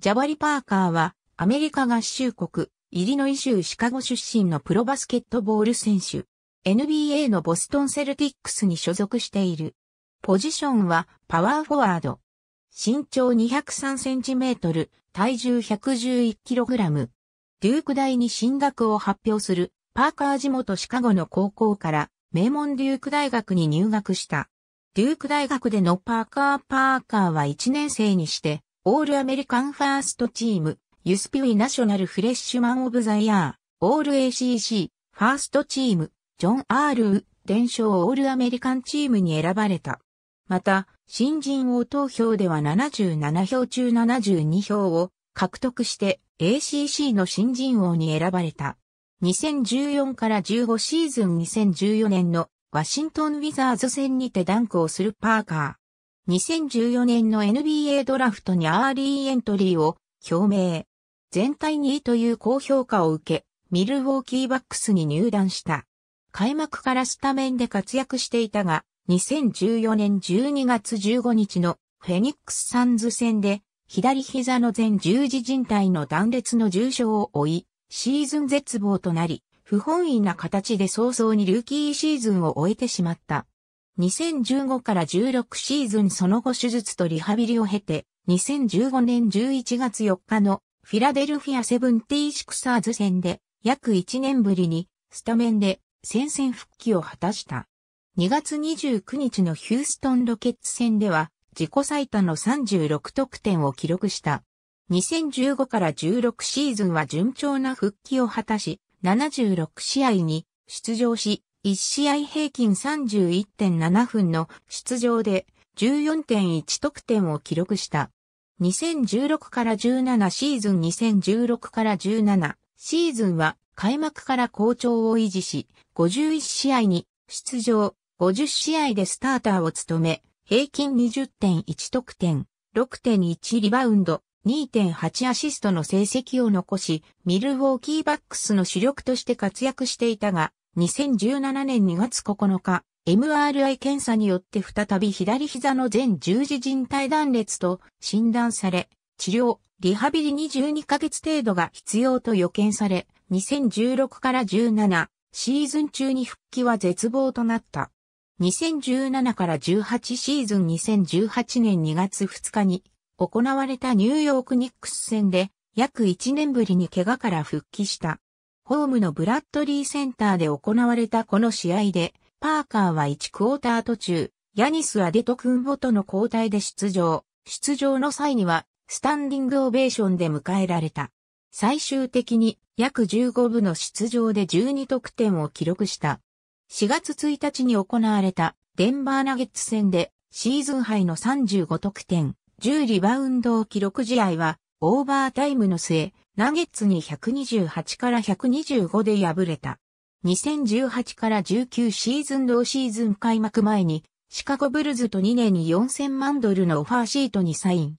ジャバリ・パーカーは、アメリカ合衆国、イリノイ州シカゴ出身のプロバスケットボール選手。NBA のボストンセルティックスに所属している。ポジションは、パワーフォワード。身長2 0 3トル、体重1 1 1ラム。デューク大に進学を発表する、パーカー地元シカゴの高校から、名門デューク大学に入学した。デューク大学でのパーカーパーカーは1年生にして、オールアメリカンファーストチーム、ユスピウィナショナルフレッシュマンオブザイヤー、オール ACC、ファーストチーム、ジョン・アール・ウ、伝承オールアメリカンチームに選ばれた。また、新人王投票では77票中72票を獲得して ACC の新人王に選ばれた。2014から15シーズン2014年のワシントン・ウィザーズ戦にてダンクをするパーカー。2014年の NBA ドラフトにアーリーエントリーを表明。全体2位という高評価を受け、ミルウォーキーバックスに入団した。開幕からスタメンで活躍していたが、2014年12月15日のフェニックスサンズ戦で、左膝の前十字靭帯の断裂の重傷を負い、シーズン絶望となり、不本意な形で早々にルーキーシーズンを終えてしまった。2015から16シーズンその後手術とリハビリを経て、2015年11月4日のフィラデルフィアセブンティーシクサーズ戦で約1年ぶりにスタメンで戦線復帰を果たした。2月29日のヒューストンロケッツ戦では自己最多の36得点を記録した。2015から16シーズンは順調な復帰を果たし、76試合に出場し、1試合平均31.7分の出場で14.1得点を記録した。2016から17シーズン2016から17シーズンは開幕から好調を維持し、51試合に出場、50試合でスターターを務め、平均20.1得点、6.1リバウンド、2.8アシストの成績を残し、ミルウォーキーバックスの主力として活躍していたが、2017年2月9日、MRI 検査によって再び左膝の全十字靭帯断裂と診断され、治療、リハビリに12ヶ月程度が必要と予見され、2016から17、シーズン中に復帰は絶望となった。2017から18シーズン2018年2月2日に行われたニューヨークニックス戦で約1年ぶりに怪我から復帰した。ホームのブラッドリーセンターで行われたこの試合で、パーカーは1クォーター途中、ヤニス・アデト君ボとの交代で出場。出場の際には、スタンディングオベーションで迎えられた。最終的に約15部の出場で12得点を記録した。4月1日に行われたデンバーナゲッツ戦でシーズンハイの35得点、10リバウンドを記録試合はオーバータイムの末、ナゲッツに128から125で敗れた。2018から19シーズン同シーズン開幕前に、シカゴブルズと2年に4000万ドルのオファーシートにサイン。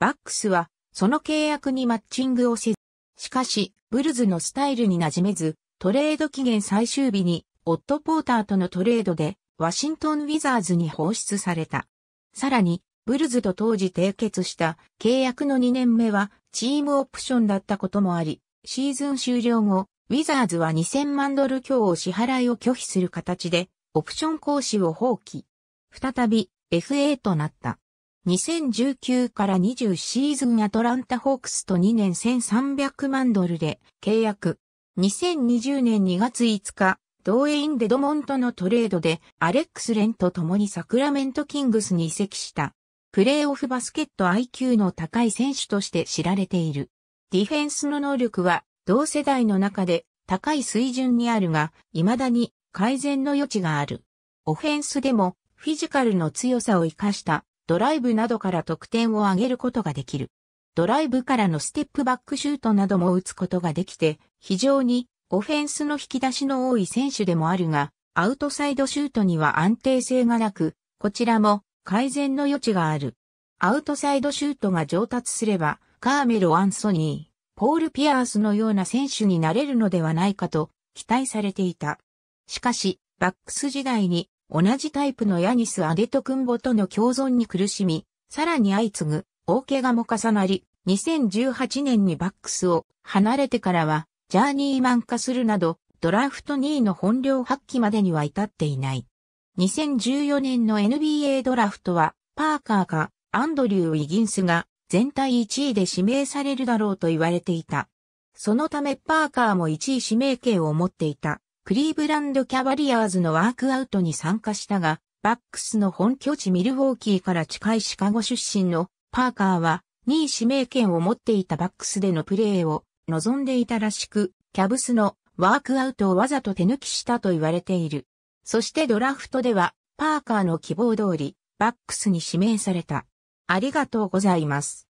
バックスは、その契約にマッチングをせず、しかし、ブルズのスタイルに馴染めず、トレード期限最終日に、オット・ポーターとのトレードで、ワシントン・ウィザーズに放出された。さらに、ブルズと当時締結した契約の2年目はチームオプションだったこともあり、シーズン終了後、ウィザーズは2000万ドル強を支払いを拒否する形で、オプション行使を放棄。再び、FA となった。2019から20シーズンアトランタホークスと2年1300万ドルで契約。2020年2月5日、同インデドモントのトレードでアレックス・レンと共にサクラメントキングスに移籍した。プレーオフバスケット IQ の高い選手として知られている。ディフェンスの能力は同世代の中で高い水準にあるが、未だに改善の余地がある。オフェンスでもフィジカルの強さを活かしたドライブなどから得点を上げることができる。ドライブからのステップバックシュートなども打つことができて、非常にオフェンスの引き出しの多い選手でもあるが、アウトサイドシュートには安定性がなく、こちらも改善の余地がある。アウトサイドシュートが上達すれば、カーメル・アンソニー、ポール・ピアースのような選手になれるのではないかと期待されていた。しかし、バックス時代に同じタイプのヤニス・アデト・クンボとの共存に苦しみ、さらに相次ぐ大怪我も重なり、2018年にバックスを離れてからは、ジャーニーマン化するなど、ドラフト2位の本領発揮までには至っていない。2014年の NBA ドラフトは、パーカーかアンドリュー・ウィギンスが全体1位で指名されるだろうと言われていた。そのためパーカーも1位指名権を持っていた。クリーブランド・キャバリアーズのワークアウトに参加したが、バックスの本拠地ミルウォーキーから近いシカゴ出身のパーカーは2位指名権を持っていたバックスでのプレーを望んでいたらしく、キャブスのワークアウトをわざと手抜きしたと言われている。そしてドラフトでは、パーカーの希望通り、バックスに指名された。ありがとうございます。